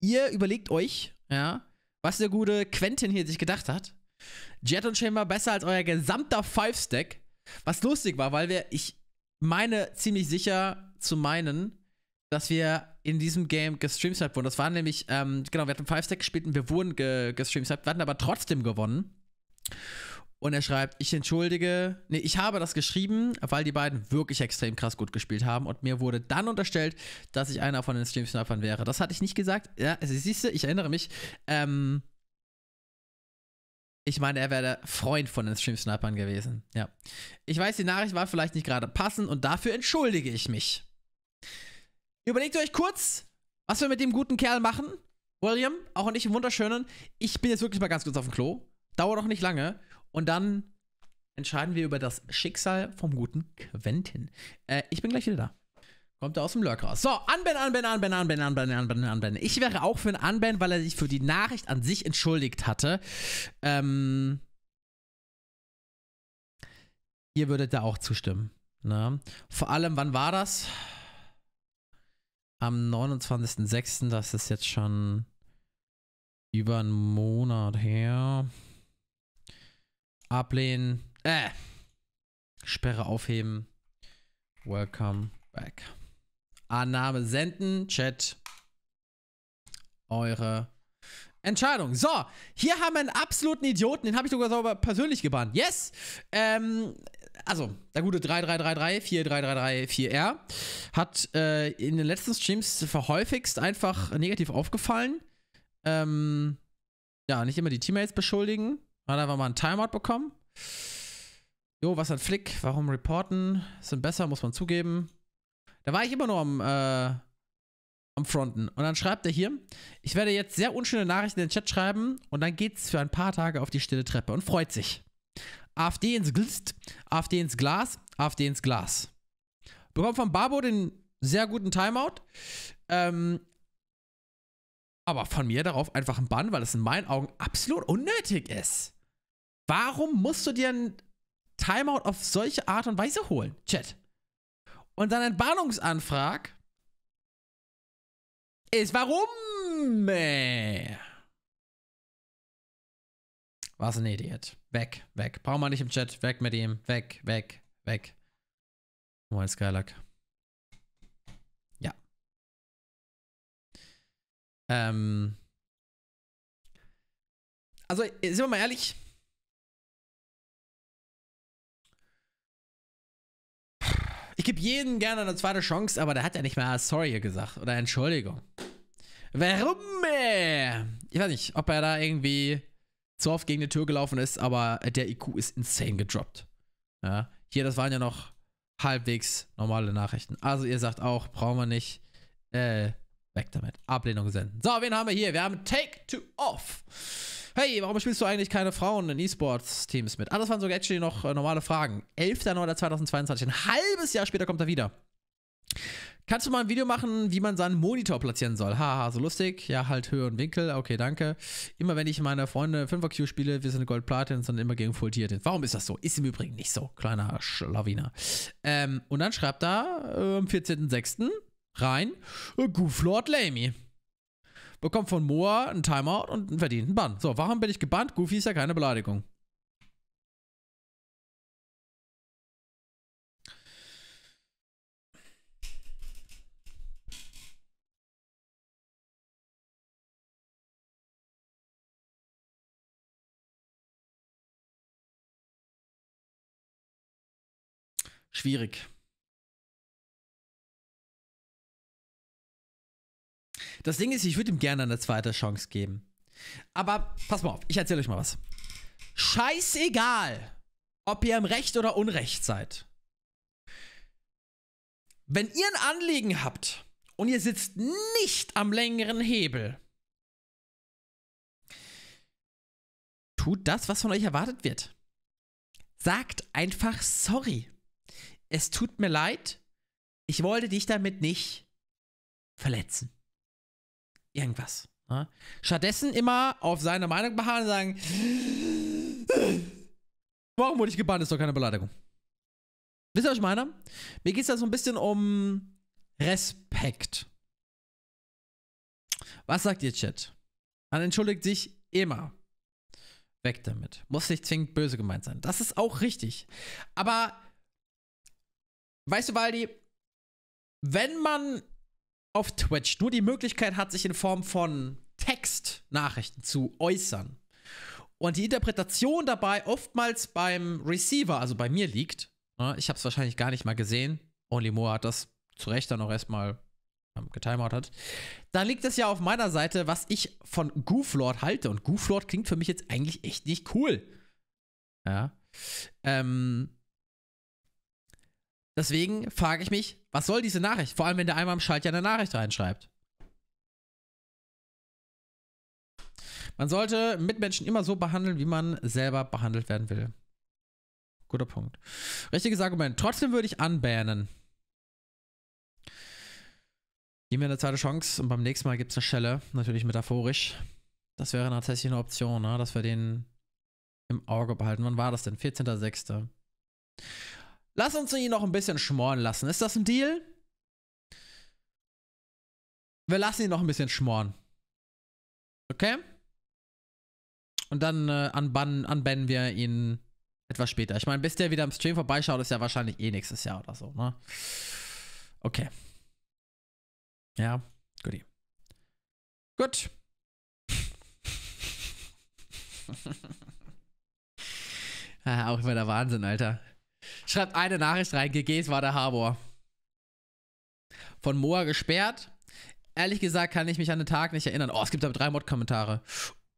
ihr überlegt euch, ja, was der gute Quentin hier sich gedacht hat. Jet und Chamber besser als euer gesamter Five-Stack. Was lustig war, weil wir, ich meine ziemlich sicher zu meinen, dass wir in diesem Game gestreamt wurden. Das waren nämlich, ähm, genau, wir hatten Five-Stack gespielt und wir wurden ge gestreamt, wir hatten aber trotzdem gewonnen. Und er schreibt, ich entschuldige, nee, ich habe das geschrieben, weil die beiden wirklich extrem krass gut gespielt haben und mir wurde dann unterstellt, dass ich einer von den Stream-Snipern wäre. Das hatte ich nicht gesagt. Ja, also, siehst du, ich erinnere mich. Ähm, ich meine, er wäre der Freund von den Stream-Snipern gewesen. Ja. Ich weiß, die Nachricht war vielleicht nicht gerade passend und dafür entschuldige ich mich. Überlegt euch kurz, was wir mit dem guten Kerl machen. William, auch nicht im Wunderschönen. Ich bin jetzt wirklich mal ganz kurz auf dem Klo. Dauert auch nicht lange. Und dann entscheiden wir über das Schicksal vom guten Quentin. Äh, ich bin gleich wieder da. Kommt er aus dem Lurk raus. So, Anben, Anben, Anben, Anben, Anben, Anben, Anben. Ich wäre auch für einen Anben, weil er sich für die Nachricht an sich entschuldigt hatte. Ähm, ihr würdet da auch zustimmen. Ne? Vor allem, wann war das? Am 29.06. Das ist jetzt schon über einen Monat her. Ablehnen. Äh. Sperre aufheben. Welcome back. Annahme senden. Chat. Eure Entscheidung. So, hier haben wir einen absoluten Idioten. Den habe ich sogar sauber persönlich gebannt. Yes! Ähm, also, der gute 3333, 4333, 4R hat äh, in den letzten Streams verhäufigst einfach negativ aufgefallen. Ähm, ja, nicht immer die Teammates beschuldigen. Hat einfach mal ein Timeout bekommen. Jo, was hat Flick? Warum reporten? Sind besser, muss man zugeben. Da war ich immer nur am, äh, am Fronten. Und dann schreibt er hier, ich werde jetzt sehr unschöne Nachrichten in den Chat schreiben und dann geht's für ein paar Tage auf die stille Treppe und freut sich. AfD ins Glist, AfD ins Glas, AfD ins Glas. Bekommt von Babo den sehr guten Timeout. Ähm, aber von mir darauf einfach ein Bann, weil es in meinen Augen absolut unnötig ist. Warum musst du dir ein Timeout auf solche Art und Weise holen, Chat? Und dann ein Warnungsanfrag ist warum? Was ein Idiot. Weg, weg. Brauchen wir nicht im Chat. Weg mit ihm. Weg, weg, weg. Moin, oh, Skylark. Ja. Ähm. Also, äh, sind wir mal ehrlich. gebe jedem gerne eine zweite Chance, aber der hat ja nicht mal sorry gesagt oder Entschuldigung. Warum? Äh? Ich weiß nicht, ob er da irgendwie zu oft gegen die Tür gelaufen ist, aber der IQ ist insane gedroppt. Ja, hier, das waren ja noch halbwegs normale Nachrichten. Also ihr sagt auch, brauchen wir nicht. Äh, weg damit. Ablehnung senden. So, wen haben wir hier? Wir haben Take to Off. Hey, warum spielst du eigentlich keine Frauen in E-Sports-Teams mit? Ah, das waren sogar actually noch äh, normale Fragen. 11.09.2022, ein halbes Jahr später kommt er wieder. Kannst du mal ein Video machen, wie man seinen Monitor platzieren soll? Haha, so lustig. Ja, halt Höhe und Winkel. Okay, danke. Immer wenn ich meine Freunde 5er-Q spiele, wir sind Gold Platin, sondern immer gegen Full Tiered. Warum ist das so? Ist im Übrigen nicht so. Kleiner Schlawiner. Ähm, und dann schreibt da ähm, äh, am 14.06. rein, Goof Lord Lamy bekommt von Moa einen Timeout und einen verdienten Bann. So, warum bin ich gebannt? Goofy ist ja keine Beleidigung. Schwierig. Das Ding ist, ich würde ihm gerne eine zweite Chance geben. Aber pass mal auf, ich erzähle euch mal was. Scheißegal, ob ihr im Recht oder Unrecht seid. Wenn ihr ein Anliegen habt und ihr sitzt nicht am längeren Hebel, tut das, was von euch erwartet wird. Sagt einfach sorry. Es tut mir leid. Ich wollte dich damit nicht verletzen irgendwas. Ne? Stattdessen immer auf seine Meinung beharren und sagen, warum wurde ich gebannt, ist doch keine Beleidigung. Wisst ihr, was ich meine? Mir geht es da so ein bisschen um Respekt. Was sagt ihr, Chat? Man entschuldigt sich immer. Weg damit. Muss nicht zwingend böse gemeint sein. Das ist auch richtig. Aber, weißt du, Waldi, wenn man auf Twitch nur die Möglichkeit hat, sich in Form von Textnachrichten zu äußern und die Interpretation dabei oftmals beim Receiver, also bei mir, liegt, ne, ich habe es wahrscheinlich gar nicht mal gesehen, Only Moore hat das zu Recht dann auch erstmal ähm, getimert hat. Da liegt es ja auf meiner Seite, was ich von Gooflord halte. Und Gooflord klingt für mich jetzt eigentlich echt nicht cool. Ja. Ähm, Deswegen frage ich mich, was soll diese Nachricht? Vor allem, wenn der einmal im Schalt ja eine Nachricht reinschreibt. Man sollte Mitmenschen immer so behandeln, wie man selber behandelt werden will. Guter Punkt. Richtiges Argument. Trotzdem würde ich anbähnen. Gib mir eine zweite Chance und beim nächsten Mal gibt es eine Schelle. Natürlich metaphorisch. Das wäre tatsächlich eine Option, ne? dass wir den im Auge behalten. Wann war das denn? 14.06. Lass uns ihn noch ein bisschen schmoren lassen. Ist das ein Deal? Wir lassen ihn noch ein bisschen schmoren. Okay? Und dann äh, unbannen, wir ihn etwas später. Ich meine, bis der wieder im Stream vorbeischaut, ist ja wahrscheinlich eh nächstes Jahr oder so, ne? Okay. Ja, goodie. Gut. auch immer der Wahnsinn, Alter. Schreibt eine Nachricht rein, GGs war der Harbor. Von Moa gesperrt. Ehrlich gesagt kann ich mich an den Tag nicht erinnern. Oh, es gibt aber drei Mod-Kommentare.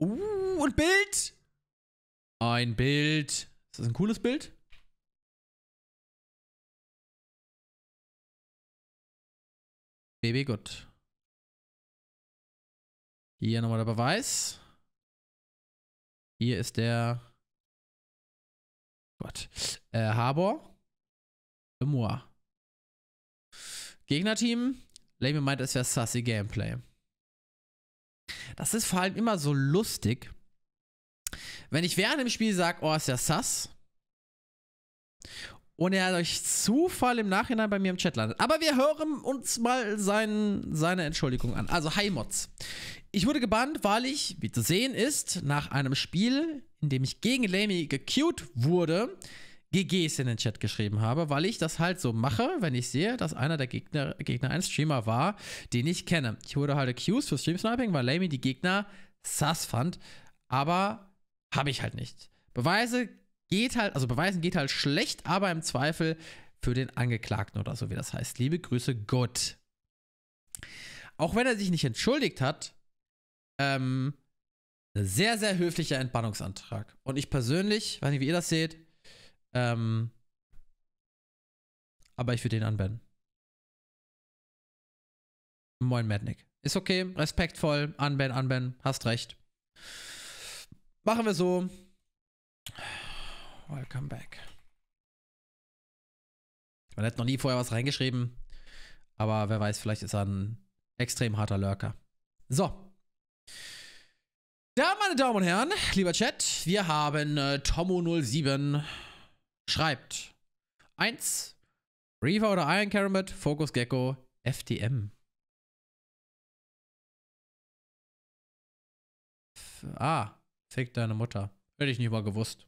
Uh, und Bild! Ein Bild. Ist das ein cooles Bild? Baby Gott. Hier nochmal der Beweis. Hier ist der Gott. Äh, Harbor. Moa. Gegnerteam. Lame meint, es wäre sassy Gameplay. Das ist vor allem immer so lustig. Wenn ich während dem Spiel sage, oh, ist ja sass. Und er durch Zufall im Nachhinein bei mir im Chat landet. Aber wir hören uns mal sein, seine Entschuldigung an. Also, hi Mods. Ich wurde gebannt, weil ich, wie zu sehen ist, nach einem Spiel in dem ich gegen Lamy gecued wurde, GGs in den Chat geschrieben habe, weil ich das halt so mache, wenn ich sehe, dass einer der Gegner, Gegner ein Streamer war, den ich kenne. Ich wurde halt accused für Stream Sniping, weil Lamy die Gegner sus fand, aber habe ich halt nicht. Beweise geht halt, also beweisen geht halt schlecht, aber im Zweifel für den Angeklagten oder so, wie das heißt. Liebe Grüße, Gott. Auch wenn er sich nicht entschuldigt hat, ähm, sehr, sehr höflicher Entbannungsantrag. Und ich persönlich, weiß nicht, wie ihr das seht, ähm, aber ich würde den anwenden. Moin, Madnick. Ist okay, respektvoll, anwenden, anwenden, hast recht. Machen wir so. Welcome back. Man hat noch nie vorher was reingeschrieben, aber wer weiß, vielleicht ist er ein extrem harter Lurker. So. Ja, meine Damen und Herren, lieber Chat, wir haben äh, Tomo07 schreibt 1 Reaver oder Iron Caramid, Focus Gecko, FDM. F ah, fick deine Mutter. Hätte ich nicht mal gewusst.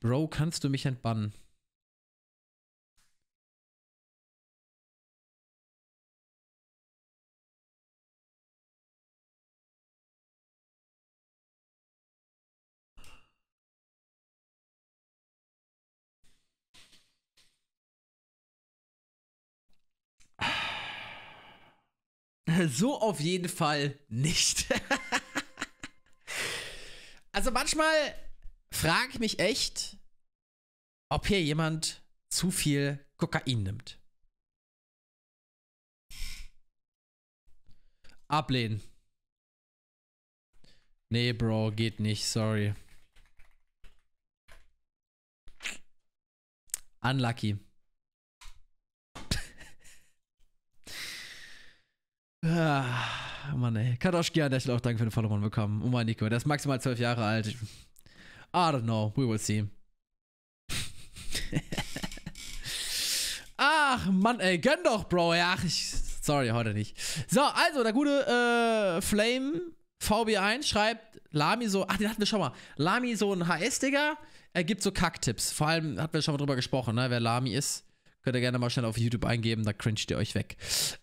Bro, kannst du mich entbannen? so auf jeden Fall nicht. also manchmal frage ich mich echt, ob hier jemand zu viel Kokain nimmt. Ablehnen. Nee, Bro, geht nicht, sorry. Unlucky. Ah, Mann, ey. Kadoschki an der Stelle auch danke für den Follow bekommen. Oh mein Nico, der ist maximal zwölf Jahre alt. I don't know. We will see. Ach, Mann, ey, gönn doch, Bro. Ja, ich, sorry, heute nicht. So, also, der gute äh, Flame VB1 schreibt, Lami so, ach, den hatten wir schon mal. Lami so ein HS-Digger, er gibt so Kacktipps. Vor allem hatten wir schon mal drüber gesprochen, ne? Wer Lami ist, könnt ihr gerne mal schnell auf YouTube eingeben, da cringet ihr euch weg.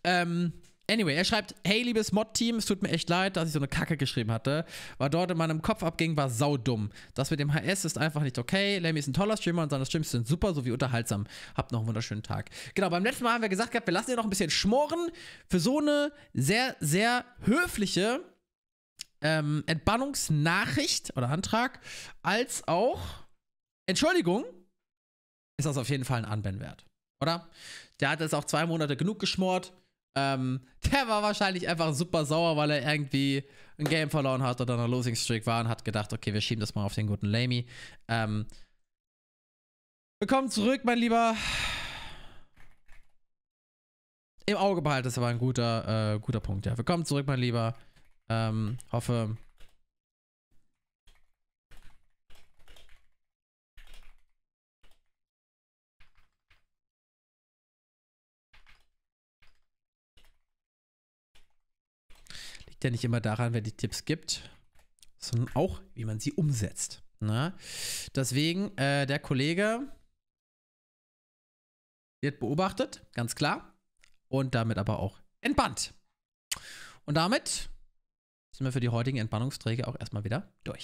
Ähm, Anyway, er schreibt, hey liebes Mod-Team, es tut mir echt leid, dass ich so eine Kacke geschrieben hatte. War dort in meinem Kopf abging, war saudumm. Das mit dem HS ist einfach nicht okay. Lemmy ist ein toller Streamer und seine Streams sind super sowie unterhaltsam. Habt noch einen wunderschönen Tag. Genau, beim letzten Mal haben wir gesagt gehabt, wir lassen ihn noch ein bisschen schmoren für so eine sehr, sehr höfliche ähm, Entbannungsnachricht oder Antrag, als auch Entschuldigung, ist das auf jeden Fall ein Anband wert. Oder? Der hat jetzt auch zwei Monate genug geschmort. Ähm, der war wahrscheinlich einfach super sauer, weil er irgendwie ein Game verloren hat oder eine Losing Streak war und hat gedacht, okay, wir schieben das mal auf den guten Lamy. Ähm, willkommen zurück, mein Lieber. Im Auge behalten das war ein guter, äh, guter Punkt, ja. Willkommen zurück, mein Lieber. Ähm, hoffe, liegt ja nicht immer daran, wer die Tipps gibt, sondern auch, wie man sie umsetzt. Na? Ne? Deswegen, äh, der Kollege wird beobachtet, ganz klar, und damit aber auch entbannt. Und damit sind wir für die heutigen Entbannungsträge auch erstmal wieder durch.